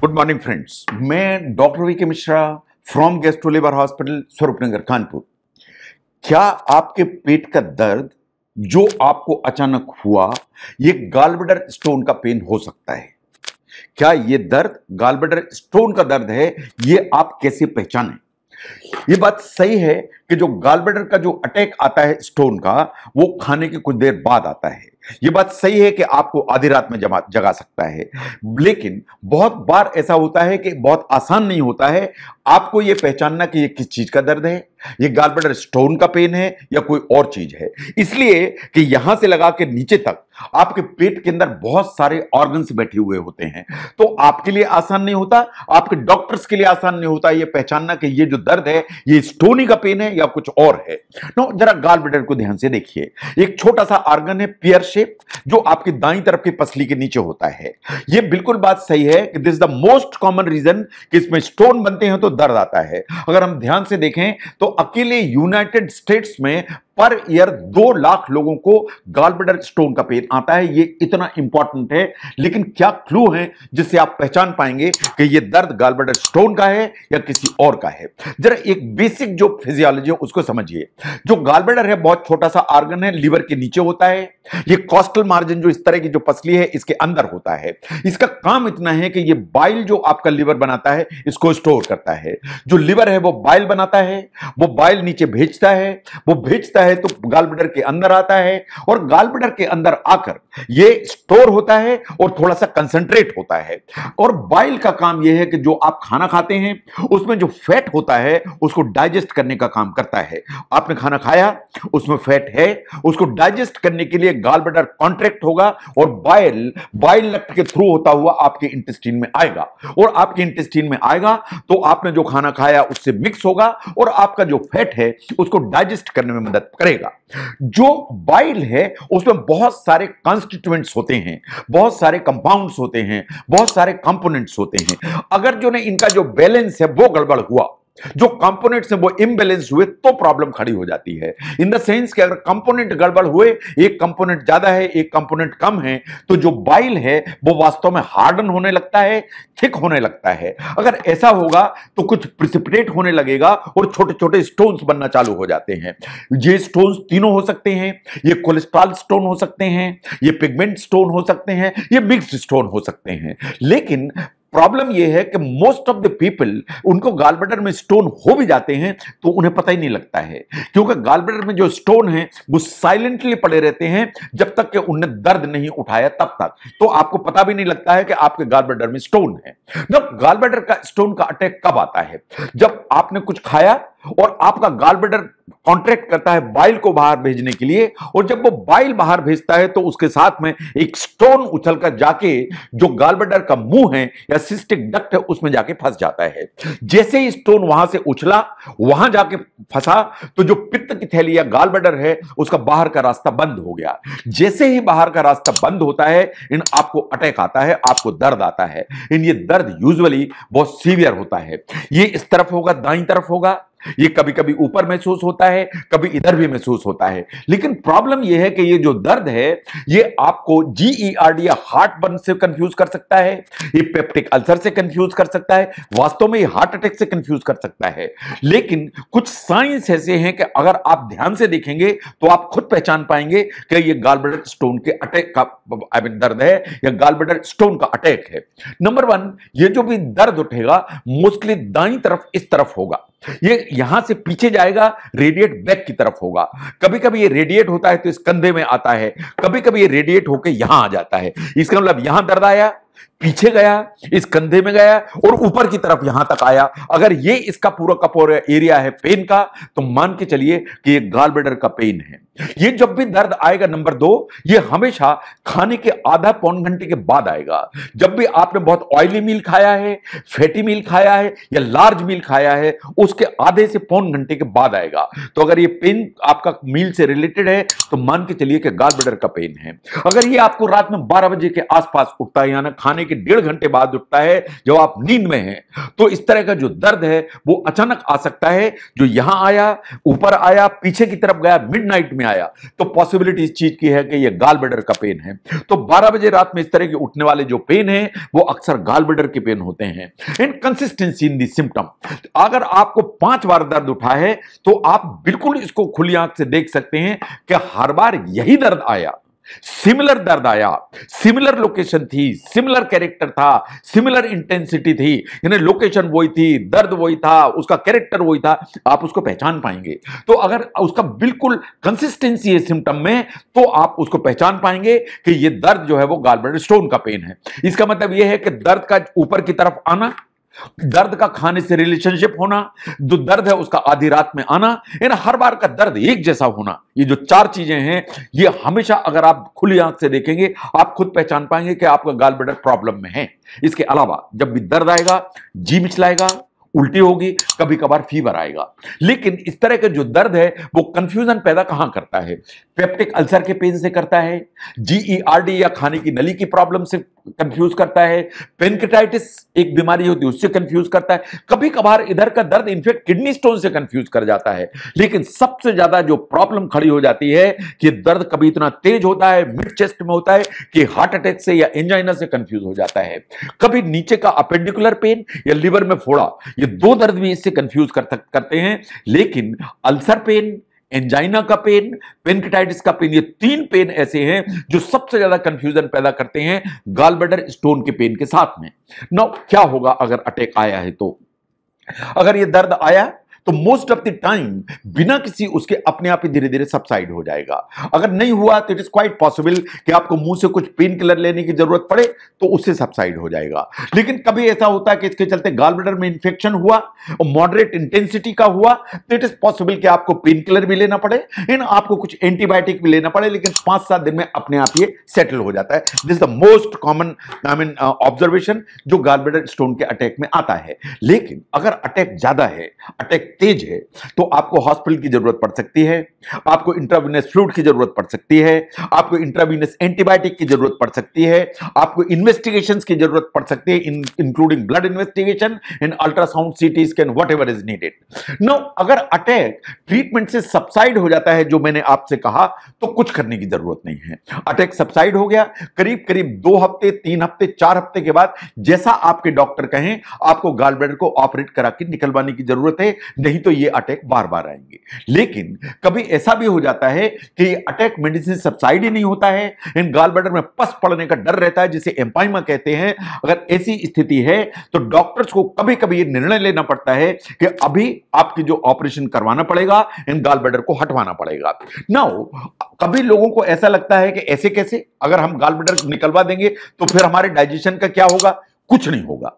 good morning friends मैं doctor V K Mishra from gastro लेबर hospital Swaroopnagar Kanpur क्या आपके पेट का दर्द जो आपको अचानक हुआ ये गालब्लडर स्टोन का पेन हो सकता है क्या ये दर्द गालबेडर स्टोन का दर्द है ये आप कैसे पहचाने ये बात सही है कि जो गालबेडर का जो अटैक आता है स्टोन का वो खाने के कुछ देर बाद आता है ये बात सही है कि आपको आधी रात में जमा जगा सकता है लेकिन बहुत बार ऐसा होता है कि बहुत आसान नहीं होता है आपको यह पहचानना कि यह किस चीज का दर्द है ये गालब्लडर स्टोन का पेन है या कोई और चीज है इसलिए कि यहां से लगा के नीचे तक आपके पेट के अंदर बहुत सारे ऑर्गन्स बैठे हुए होते हैं तो आपके लिए आसान नहीं होता आपके डॉक्टर्स के लिए आसान नहीं होता यह पहचानना कि यह जो दर्द है यह स्टोनी का पेन है या कुछ और है नो जरा गाल को ध्यान से देखिए एक छोटा सा ऑर्गन है पियर शेप जो आपकी दाई तरफ की पसली के नीचे होता है यह बिल्कुल बात सही है कि this the most common reason कि इसमें स्टोन बनते हैं तो दर्द आता है अगर हम ध्यान से देखें तो अकेले यूनाइटेड स्टेट्स में पर ईयर दो लाख लोगों को गालब्लडर स्टोन का पेन आता है ये इतना इंपॉर्टेंट है लेकिन क्या क्लू है जिससे आप पहचान पाएंगे कि ये दर्द गालब्लडर स्टोन का है या किसी और का है जरा एक बेसिक जो फिजियोलॉजी है उसको समझिए जो गालब्लडर है बहुत छोटा सा आर्गन है लीवर के नीचे होता है ये कॉस्टल मार्जिन जो इस तरह की जो पसली है इसके अंदर होता है इसका काम इतना है कि ये बाइल जो आपका लीवर बनाता है इसको स्टोर करता है जो लीवर है वो बाइल बनाता है वो बाइल नीचे भेजता है वो भेजता है है तो गाल के अंदर आता है और गाल के अंदर आकर ये स्टोर होता है और थोड़ा सा कंसंट्रेट होता है और बाइल का काम यह है कि जो आप खाना खाते हैं उसमें जो फैट होता है उसको डाइजेस्ट करने का काम करता है आपने खाना खाया उसमें फैट है उसको डाइजेस्ट करने के लिए गाल कॉन्ट्रैक्ट होगा और बाइल बाइल लक्ट के थ्रू होता हुआ आपके इंटेस्टिन में आएगा और आपके इंटेस्टिन में आएगा तो आपने जो खाना खाया उससे मिक्स होगा और आपका जो फैट है उसको डाइजेस्ट करने में मदद करेगा जो बाइल है उसमें बहुत सारे कॉन्स्टिट्यूएंट्स होते हैं बहुत सारे कंपाउंड्स होते हैं बहुत सारे कंपोनेंट्स होते हैं अगर जो ने इनका जो बैलेंस है वो गड़बड़ हुआ जो कंपोनेंट्स हैं वो इम्बेलेंस हुए तो प्रॉब्लम खड़ी हो जाती है इन द सेंस कि अगर कंपोनेंट गड़बड़ हुए एक कंपोनेंट ज्यादा है एक कंपोनेंट कम है तो जो बाइल है वो वास्तव में हार्डन होने लगता है थिक होने लगता है अगर ऐसा होगा तो कुछ प्रिसिपिटेट होने लगेगा और छोटे छोटे स्टोन्स बनना चालू हो जाते हैं ये स्टोन्स तीनों हो सकते हैं ये कोलेस्ट्रॉल स्टोन हो सकते हैं ये पिगमेंट स्टोन हो सकते हैं ये मिक्स स्टोन हो सकते हैं लेकिन प्रॉब्लम यह है कि मोस्ट ऑफ द पीपल उनको गाल में स्टोन हो भी जाते हैं तो उन्हें पता ही नहीं लगता है क्योंकि गाल में जो स्टोन है वो साइलेंटली पड़े रहते हैं जब तक कि उन्हें दर्द नहीं उठाया तब तक तो आपको पता भी नहीं लगता है कि आपके गाल में स्टोन है जब गाल का स्टोन का अटैक कब आता है जब आपने कुछ खाया और आपका गालबेडर कॉन्ट्रैक्ट करता है बाइल को बाहर भेजने के लिए और जब वो बाइल बाहर भेजता है तो उसके साथ में एक स्टोन उछलकर जाके जो गालबेडर का मुंह है या सिस्टिक डक्ट है उसमें जाके फंस जाता है जैसे ही स्टोन वहां से उछला वहां जाके फंसा तो जो पित्त की थैली या गालबेडर है उसका बाहर का रास्ता बंद हो गया जैसे ही बाहर का रास्ता बंद होता है इन आपको अटैक आता है आपको दर्द आता है इन ये दर्द यूजली बहुत सीवियर होता है ये इस तरफ होगा दाई तरफ होगा ये कभी कभी ऊपर महसूस होता है कभी इधर भी महसूस होता है लेकिन प्रॉब्लम यह है कि ये जो दर्द है ये आपको जीईआरडी e या हार्ट बर्न से कंफ्यूज कर सकता है ये पेप्टिक अल्सर से कंफ्यूज कर सकता है वास्तव में ये हार्ट अटैक से कंफ्यूज कर सकता है लेकिन कुछ साइंस ऐसे हैं कि अगर आप ध्यान से देखेंगे तो आप खुद पहचान पाएंगे कि ये गालब्लडर स्टोन के अटैक का आई मीन दर्द है या गालब्लडर स्टोन का अटैक है नंबर वन ये जो भी दर्द उठेगा मोस्टली दाई तरफ इस तरफ होगा ये यहां से पीछे जाएगा रेडिएट बैक की तरफ होगा कभी कभी ये रेडिएट होता है तो इस कंधे में आता है कभी कभी ये रेडिएट होकर यहां आ जाता है इसका मतलब यहां दर्द आया पीछे गया इस कंधे में गया और ऊपर की तरफ यहां तक आया अगर ये इसका पूरा का पूरा एरिया है पेन का तो मान के चलिए कि ये गाल बेडर का पेन है ये जब भी दर्द आएगा नंबर दो ये हमेशा खाने के आधा पौन घंटे के बाद आएगा जब भी आपने बहुत ऑयली मील खाया है फैटी मील खाया है या लार्ज मील खाया है उसके आधे से पौन घंटे के बाद आएगा तो अगर ये पेन आपका मील से रिलेटेड है तो मान के चलिए कि गाल बेडर का पेन है अगर ये आपको रात में बारह बजे के आसपास उठता है यानी खाने के डेढ़ घंटे बाद उठता है जब आप नींद में हैं तो इस तरह का जो दर्द है वो अचानक आ सकता है जो यहां आया ऊपर आया पीछे की तरफ गया मिडनाइट में आया तो पॉसिबिलिटी इस चीज की है कि ये गाल बेडर का पेन है तो 12 बजे रात में इस तरह के उठने वाले जो पेन है वो अक्सर गाल बेडर के पेन होते हैं एंड कंसिस्टेंसी इन सिम्टम अगर आपको पांच बार दर्द उठा है तो आप बिल्कुल इसको खुली आंख से देख सकते हैं कि हर बार यही दर्द आया सिमिलर दर्द आया सिमिलर लोकेशन थी सिमिलर कैरेक्टर था सिमिलर इंटेंसिटी थी यानी लोकेशन वही थी दर्द वही था उसका कैरेक्टर वही था आप उसको पहचान पाएंगे तो अगर उसका बिल्कुल कंसिस्टेंसी है सिम्टम में तो आप उसको पहचान पाएंगे कि ये दर्द जो है वो गालब्लैडर स्टोन का पेन है इसका मतलब यह है कि दर्द का ऊपर की तरफ आना दर्द का खाने से रिलेशनशिप होना जो दर्द है उसका आधी रात में आना इन हर बार का दर्द एक जैसा होना ये जो चार चीजें हैं ये हमेशा अगर आप खुली आंख से देखेंगे आप खुद पहचान पाएंगे कि आपका गाल ब्लडर प्रॉब्लम में है इसके अलावा जब भी दर्द आएगा जी मिचलाएगा उल्टी होगी कभी कभार फीवर आएगा लेकिन इस तरह का जो दर्द है वो कंफ्यूजन पैदा कहां करता है पेप्टिक अल्सर के पेन से करता है जीईआरडी e या खाने की नली की प्रॉब्लम से कंफ्यूज करता है पेनकेटाइटिस एक बीमारी होती है उससे कंफ्यूज करता है कभी कभार इधर का दर्द इनफेक्ट किडनी स्टोन से कंफ्यूज कर जाता है लेकिन सबसे ज्यादा जो प्रॉब्लम खड़ी हो जाती है कि दर्द कभी इतना तेज होता है मिड चेस्ट में होता है कि हार्ट अटैक से या एंजाइना से कंफ्यूज हो जाता है कभी नीचे का अपेंडिकुलर पेन या लिवर में फोड़ा ये दो दर्द भी इससे कंफ्यूज कर करते हैं लेकिन अल्सर पेन एंजाइना का पेन पेनकेटाइटिस का पेन ये तीन पेन ऐसे हैं जो सबसे ज्यादा कंफ्यूजन पैदा करते हैं गालबडर स्टोन के पेन के साथ में नौ क्या होगा अगर अटैक आया है तो अगर ये दर्द आया तो मोस्ट ऑफ द टाइम बिना किसी उसके अपने आप ही धीरे धीरे सबसाइड हो जाएगा अगर नहीं हुआ तो इट इज क्वाइट पॉसिबल कि आपको मुंह से कुछ पेन किलर लेने की जरूरत पड़े तो उससे सबसाइड हो जाएगा लेकिन कभी ऐसा होता है कि इसके चलते गाल ब्लडर में इंफेक्शन हुआ और मॉडरेट इंटेंसिटी का हुआ तो इट इज पॉसिबल कि आपको पेन किलर भी लेना पड़े इन आपको कुछ एंटीबायोटिक भी लेना पड़े लेकिन पांच सात दिन में अपने आप ये सेटल हो जाता है this the most common I mean observation जो गाल ब्लडर स्टोन के अटैक में आता है लेकिन अगर अटैक ज्यादा है अटैक तेज है तो आपको हॉस्पिटल की जरूरत पड़ सकती है आपको इंट्रावीनस फ्लूड की जरूरत पड़ सकती है आपको इंट्रावीनस एंटीबायोटिक की जरूरत पड़ सकती है आपको इन्वेस्टिगेशन की जरूरत पड़ सकती है including blood investigation and ultrasound CT scan whatever is needed no अगर अटैक ट्रीटमेंट से सबसाइड हो जाता है जो मैंने आपसे कहा तो कुछ करने की जरूरत नहीं है अटैक सबसाइड हो गया करीब करीब दो हफ्ते तीन हफ्ते चार हफ्ते के बाद जैसा आपके डॉक्टर कहें आपको गाल ब्लैडर को ऑपरेट करा के निकलवाने की जरूरत है नहीं तो ये अटैक बार बार आएंगे लेकिन कभी ऐसा भी हो जाता है कि अटैक मेडिसिन सब्साइड ही नहीं होता है इन गाल बडर में पस पड़ने का डर रहता है जिसे एम्पाइमा कहते हैं अगर ऐसी स्थिति है तो डॉक्टर्स को कभी कभी ये निर्णय लेना पड़ता है कि अभी आपकी जो ऑपरेशन करवाना पड़ेगा इन गाल बडर को हटवाना पड़ेगा नाउ कभी लोगों को ऐसा लगता है कि ऐसे कैसे अगर हम गाल बडर निकलवा देंगे तो फिर हमारे डाइजेशन का क्या होगा कुछ नहीं होगा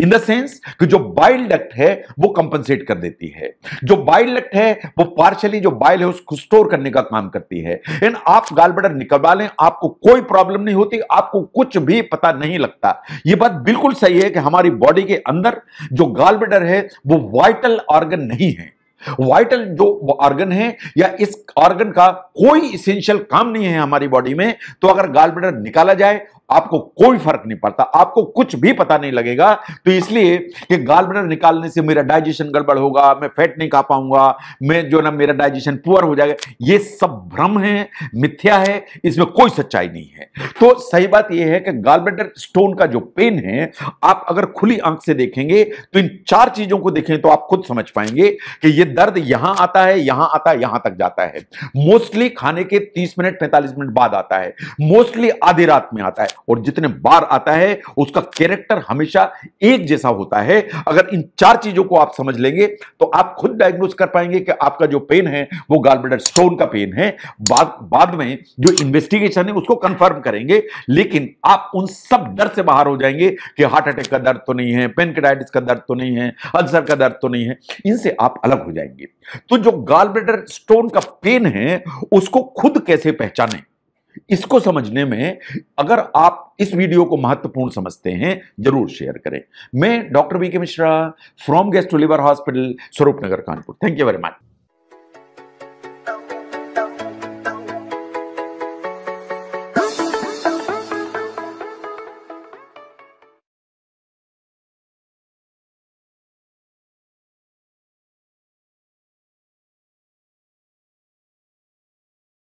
इन द सेंस कि जो बाइल डक्ट है वो कंपनसेट कर देती है जो बाइल डक्ट है वो पार्शली जो बाइल है उसको स्टोर करने का काम करती है एंड आप गालबडर निकलवा लें आपको कोई प्रॉब्लम नहीं होती आपको कुछ भी पता नहीं लगता ये बात बिल्कुल सही है कि हमारी बॉडी के अंदर जो गालबडर है वो वाइटल ऑर्गन नहीं है वाइटल जो ऑर्गन है या इस ऑर्गन का कोई इसेंशियल काम नहीं है हमारी बॉडी में तो अगर गाल ब्लडर निकाला जाए आपको कोई फर्क नहीं पड़ता आपको कुछ भी पता नहीं लगेगा तो इसलिए कि गाल ब्लडर निकालने से मेरा डाइजेशन गड़बड़ होगा मैं फैट नहीं खा पाऊंगा मैं जो ना मेरा डाइजेशन पुअर हो जाएगा ये सब भ्रम है मिथ्या है इसमें कोई सच्चाई नहीं है तो सही बात यह है कि गाल ब्लडर स्टोन का जो पेन है आप अगर खुली आंख से देखेंगे तो इन चार चीजों को देखें तो आप खुद समझ पाएंगे कि यह दर्द यहां आता है यहां आता है यहां तक जाता है मोस्टली खाने के तीस मिनट पैंतालीस मिनट बाद आता है मोस्टली आधी रात में आता है और जितने बार आता है उसका कैरेक्टर हमेशा एक जैसा होता है अगर इन चार चीजों को आप समझ लेंगे तो आप खुद डायग्नोज कर पाएंगे कि आपका जो पेन है वो गालब्लडर स्टोन का पेन है बाद बाद में जो इन्वेस्टिगेशन है उसको कंफर्म करेंगे लेकिन आप उन सब डर से बाहर हो जाएंगे कि हार्ट अटैक का दर्द तो नहीं है पेनक्रेटाइटिस का दर्द तो नहीं है अल्सर का दर्द तो नहीं है इनसे आप अलग हो जाएंगे तो जो गालब्लडर स्टोन का पेन है उसको खुद कैसे पहचाने इसको समझने में अगर आप इस वीडियो को महत्वपूर्ण समझते हैं जरूर शेयर करें मैं doctor V K Mishra from gastro liver hospital Swaroop Nagar Kanpur thank you very much